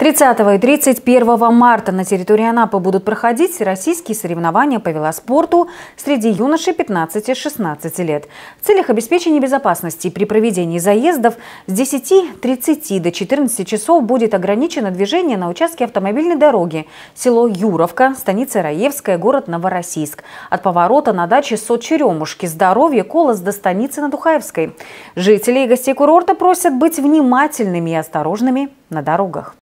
30 и 31 марта на территории Анапы будут проходить российские соревнования по велоспорту среди юношей 15-16 лет. В целях обеспечения безопасности при проведении заездов с 10.30 до 14 часов будет ограничено движение на участке автомобильной дороги село Юровка, станица Раевская, город Новороссийск. От поворота на даче сот Черемушки, Здоровье, Колос до станицы на Духаевской. Жители и гостей курорта просят быть внимательными и осторожными на дорогах.